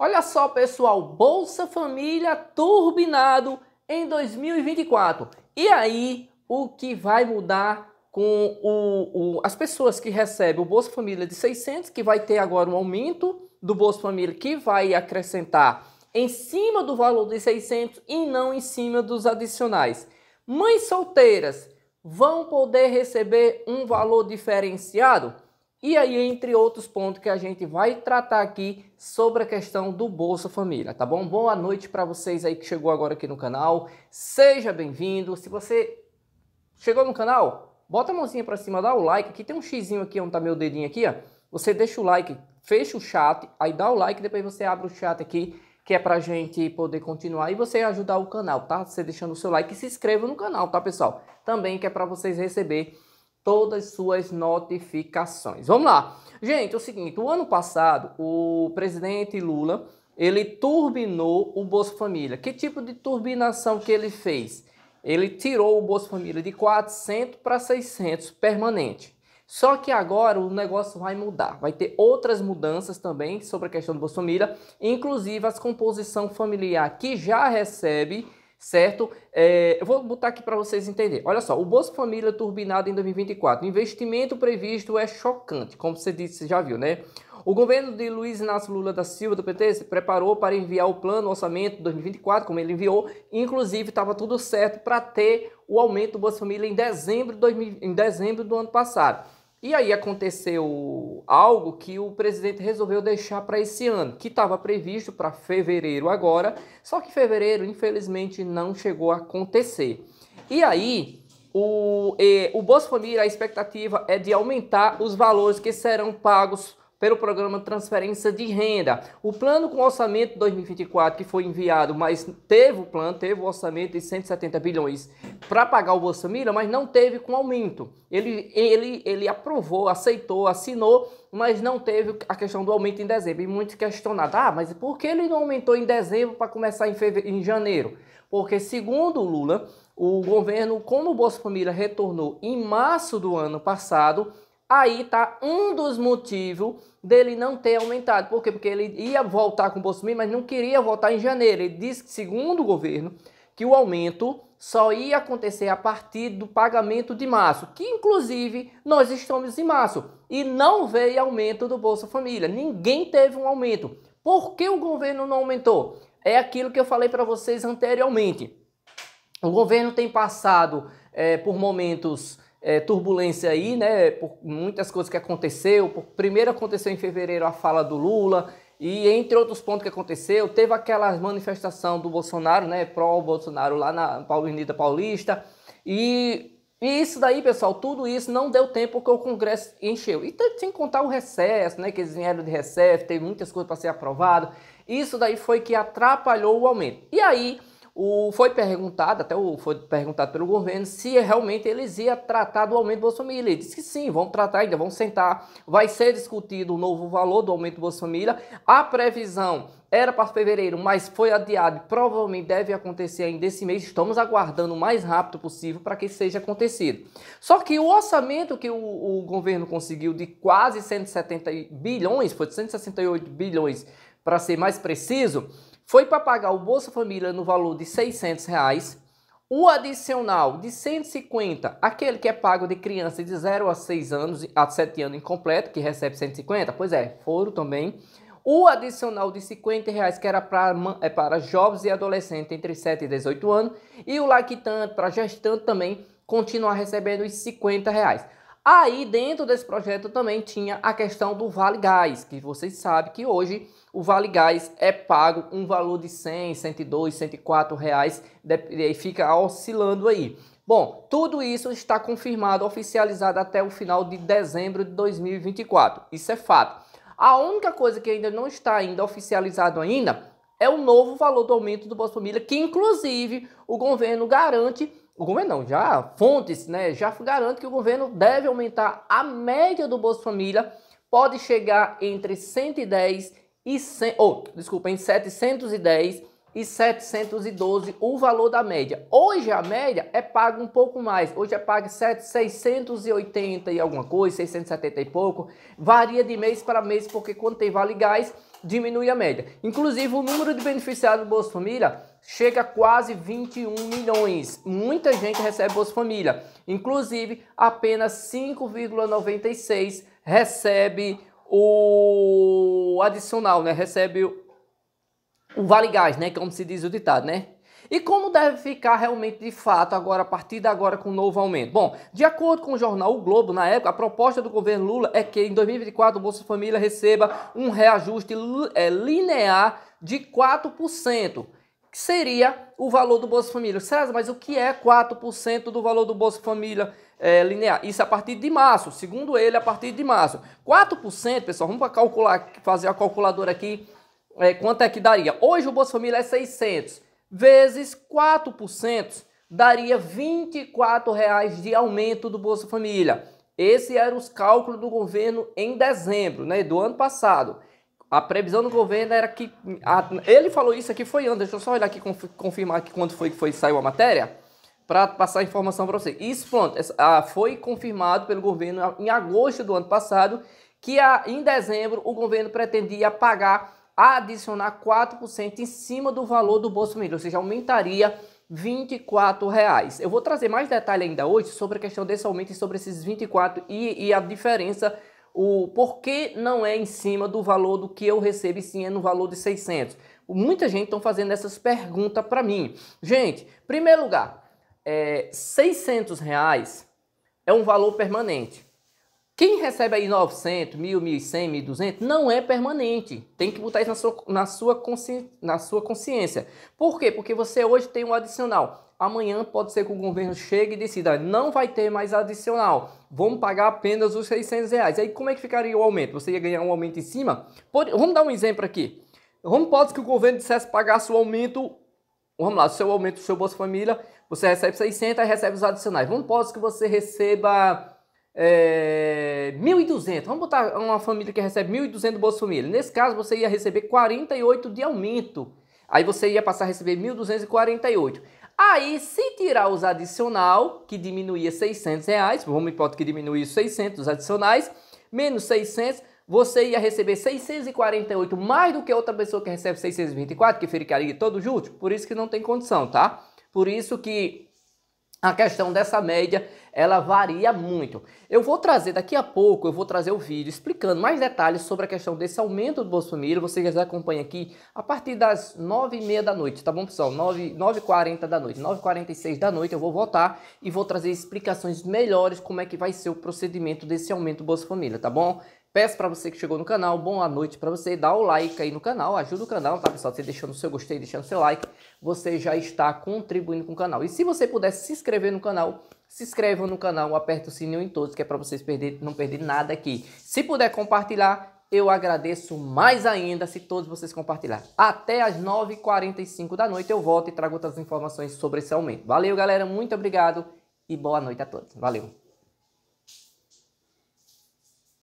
Olha só, pessoal, Bolsa Família turbinado em 2024. E aí, o que vai mudar com o, o, as pessoas que recebem o Bolsa Família de 600, que vai ter agora um aumento do Bolsa Família, que vai acrescentar em cima do valor de 600 e não em cima dos adicionais. Mães solteiras vão poder receber um valor diferenciado? E aí, entre outros pontos que a gente vai tratar aqui sobre a questão do Bolsa Família, tá bom? Boa noite para vocês aí que chegou agora aqui no canal. Seja bem-vindo. Se você chegou no canal, bota a mãozinha para cima, dá o like. Aqui tem um xizinho aqui onde tá meu dedinho aqui, ó. Você deixa o like, fecha o chat, aí dá o like, depois você abre o chat aqui, que é pra gente poder continuar e você ajudar o canal, tá? Você deixando o seu like e se inscreva no canal, tá, pessoal? Também que é para vocês receber todas suas notificações. Vamos lá. Gente, é o seguinte, o ano passado o presidente Lula, ele turbinou o Bolsa Família. Que tipo de turbinação que ele fez? Ele tirou o Bolsa Família de 400 para 600 permanente. Só que agora o negócio vai mudar. Vai ter outras mudanças também sobre a questão do Bolsa Família, inclusive as composição familiar que já recebe certo? É, eu vou botar aqui para vocês entenderem. Olha só, o Bolsa Família turbinado em 2024. O investimento previsto é chocante, como você disse, já viu, né? O governo de Luiz Inácio Lula da Silva, do PT, se preparou para enviar o plano orçamento 2024, como ele enviou. Inclusive, estava tudo certo para ter o aumento do Bolsa Família em dezembro, 2000, em dezembro do ano passado. E aí aconteceu algo que o presidente resolveu deixar para esse ano, que estava previsto para fevereiro agora, só que fevereiro, infelizmente, não chegou a acontecer. E aí, o, eh, o Bolsa Família, a expectativa é de aumentar os valores que serão pagos pelo programa Transferência de Renda. O plano com orçamento 2024 que foi enviado, mas teve o plano, teve o orçamento de 170 bilhões para pagar o Bolsa Família, mas não teve com aumento. Ele, ele, ele aprovou, aceitou, assinou, mas não teve a questão do aumento em dezembro. E muito questionaram, ah, mas por que ele não aumentou em dezembro para começar em, em janeiro? Porque segundo o Lula, o governo, como o Bolsa Família retornou em março do ano passado, Aí tá um dos motivos dele não ter aumentado. Por quê? Porque ele ia voltar com o Bolsonaro, mas não queria voltar em janeiro. Ele disse segundo o governo, que o aumento só ia acontecer a partir do pagamento de março, que inclusive nós estamos em março e não veio aumento do Bolsa Família. Ninguém teve um aumento. Por que o governo não aumentou? É aquilo que eu falei para vocês anteriormente. O governo tem passado é, por momentos é, turbulência aí, né? Por muitas coisas que aconteceu. Por, primeiro aconteceu em fevereiro a fala do Lula e entre outros pontos que aconteceu, teve aquela manifestação do Bolsonaro, né? Pro Bolsonaro lá na Paulinida Paulista e e isso daí, pessoal, tudo isso não deu tempo porque o Congresso encheu. E tem que contar o recesso, né? Que eles vieram de recesso, tem muitas coisas para ser aprovado. Isso daí foi que atrapalhou o aumento. E aí, o, foi perguntado, até o, foi perguntado pelo governo, se realmente eles iam tratar do aumento do Bolsa Família. Ele disse que sim, vão tratar ainda, vão sentar. Vai ser discutido o novo valor do aumento do Bolsa Família. A previsão era para fevereiro, mas foi adiado. Provavelmente deve acontecer ainda esse mês. Estamos aguardando o mais rápido possível para que seja acontecido. Só que o orçamento que o, o governo conseguiu de quase 170 bilhões, foi de 168 bilhões para ser mais preciso, foi para pagar o Bolsa Família no valor de 600 reais, o adicional de 150, aquele que é pago de criança de 0 a 6 anos, a 7 anos incompleto, que recebe 150, pois é, foram também. O adicional de 50 reais, que era pra, é para jovens e adolescentes entre 7 e 18 anos, e o lactante para gestante também continuar recebendo os 50 reais. Aí dentro desse projeto também tinha a questão do Vale Gás, que vocês sabem que hoje o Vale Gás é pago um valor de 100, 102, 104 reais e fica oscilando aí. Bom, tudo isso está confirmado, oficializado até o final de dezembro de 2024. Isso é fato. A única coisa que ainda não está ainda oficializado ainda é o novo valor do aumento do Bolsa Família, que inclusive o governo garante o governo não, já fontes, né, já garante que o governo deve aumentar a média do Bolsa Família, pode chegar entre 110 e cem, oh, desculpa, em 710 e 712 o valor da média. Hoje a média é paga um pouco mais. Hoje é paga 7, 680 e alguma coisa, 670 e pouco. Varia de mês para mês porque quando tem vale gás diminui a média. Inclusive o número de beneficiários do Bolsa Família chega a quase 21 milhões. Muita gente recebe Bolsa Família. Inclusive apenas 5,96 recebe o adicional, né? Recebe o vale gás, né? É como se diz o ditado, né? E como deve ficar realmente de fato agora, a partir de agora, com o novo aumento? Bom, de acordo com o jornal O Globo, na época, a proposta do governo Lula é que em 2024 o Bolsa Família receba um reajuste é, linear de 4% que seria o valor do Bolsa Família. César, mas o que é 4% do valor do Bolsa Família é, linear? Isso é a partir de março, segundo ele, é a partir de março. 4%, pessoal, vamos calcular, fazer a calculadora aqui, é, quanto é que daria. Hoje o Bolsa Família é 600, vezes 4%, daria R$ 24,00 de aumento do Bolsa Família. Esse era os cálculos do governo em dezembro né, do ano passado. A previsão do governo era que. A, ele falou isso aqui foi antes. Deixa eu só olhar aqui, conf, confirmar aqui quando foi que foi, saiu a matéria, para passar a informação para você. Isso, pronto, essa, a, foi confirmado pelo governo em agosto do ano passado que a, em dezembro o governo pretendia pagar, adicionar 4% em cima do valor do Bolsa Família, ou seja, aumentaria R$ 24,00. Eu vou trazer mais detalhe ainda hoje sobre a questão desse aumento e sobre esses 24 e, e a diferença o porquê não é em cima do valor do que eu recebo e sim é no valor de 600. Muita gente estão fazendo essas perguntas para mim. Gente, primeiro lugar, é, 600 reais é um valor permanente. Quem recebe aí 900, 1.000, 1.100, 1.200 não é permanente. Tem que botar isso na sua, na sua, na sua consciência. Por quê? Porque você hoje tem um adicional. Amanhã pode ser que o governo chegue e decida, não vai ter mais adicional, vamos pagar apenas os 600 reais. Aí como é que ficaria o aumento? Você ia ganhar um aumento em cima? Pode, vamos dar um exemplo aqui. Vamos pode que o governo dissesse pagar seu aumento, vamos lá, seu aumento do seu Bolsa Família, você recebe 600 e recebe os adicionais. Vamos pode que você receba é, eh, 1.200. Vamos botar uma família que recebe 1.200 do Bolsa Família. Nesse caso você ia receber 48 de aumento. Aí você ia passar a receber 1.248. Aí, se tirar os adicional, que diminuía 600 reais, vamos hipótese que diminuiu 600 os adicionais, menos 600, você ia receber 648 mais do que outra pessoa que recebe 624, que ficaria todo junto. Por isso que não tem condição, tá? Por isso que a questão dessa média, ela varia muito. Eu vou trazer daqui a pouco, eu vou trazer o vídeo explicando mais detalhes sobre a questão desse aumento do Bolsa Família. Você já acompanha aqui a partir das 9h30 da noite, tá bom, pessoal? 9h40 da noite, 9h46 da noite eu vou voltar e vou trazer explicações melhores como é que vai ser o procedimento desse aumento do Bolsa Família, tá bom? Peço para você que chegou no canal, boa noite para você, dá o like aí no canal, ajuda o canal, tá pessoal? Você deixando o seu gostei, deixando o seu like, você já está contribuindo com o canal. E se você puder se inscrever no canal, se inscreva no canal, aperta o sininho em todos, que é para vocês perder, não perder nada aqui. Se puder compartilhar, eu agradeço mais ainda se todos vocês compartilhar. Até às 9h45 da noite eu volto e trago outras informações sobre esse aumento. Valeu, galera, muito obrigado e boa noite a todos. Valeu!